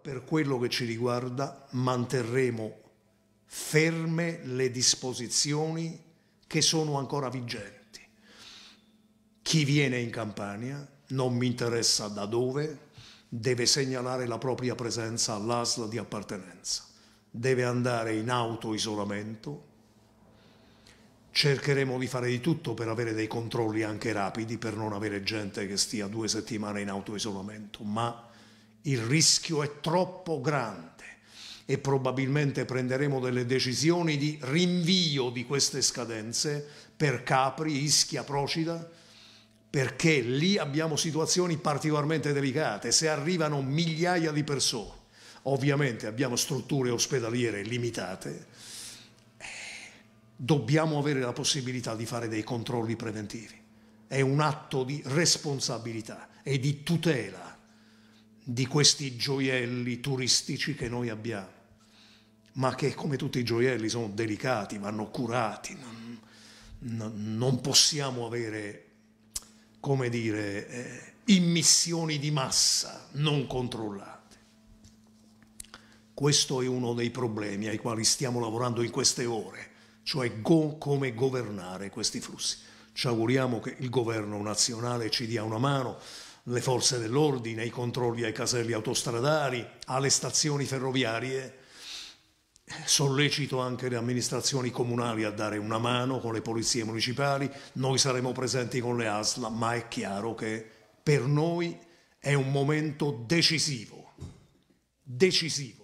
Per quello che ci riguarda manterremo ferme le disposizioni che sono ancora vigenti. Chi viene in Campania non mi interessa da dove, deve segnalare la propria presenza all'ASL di appartenenza, deve andare in auto-isolamento. Cercheremo di fare di tutto per avere dei controlli anche rapidi, per non avere gente che stia due settimane in auto-isolamento, ma il rischio è troppo grande e probabilmente prenderemo delle decisioni di rinvio di queste scadenze per Capri, Ischia, Procida, perché lì abbiamo situazioni particolarmente delicate, se arrivano migliaia di persone, ovviamente abbiamo strutture ospedaliere limitate, eh, dobbiamo avere la possibilità di fare dei controlli preventivi. È un atto di responsabilità e di tutela di questi gioielli turistici che noi abbiamo, ma che come tutti i gioielli sono delicati, vanno curati, non, non possiamo avere come dire, eh, immissioni di massa non controllate. Questo è uno dei problemi ai quali stiamo lavorando in queste ore, cioè go come governare questi flussi. Ci auguriamo che il governo nazionale ci dia una mano, le forze dell'ordine, i controlli ai caselli autostradali, alle stazioni ferroviarie, Sollecito anche le amministrazioni comunali a dare una mano con le polizie municipali, noi saremo presenti con le ASLA, ma è chiaro che per noi è un momento decisivo, decisivo.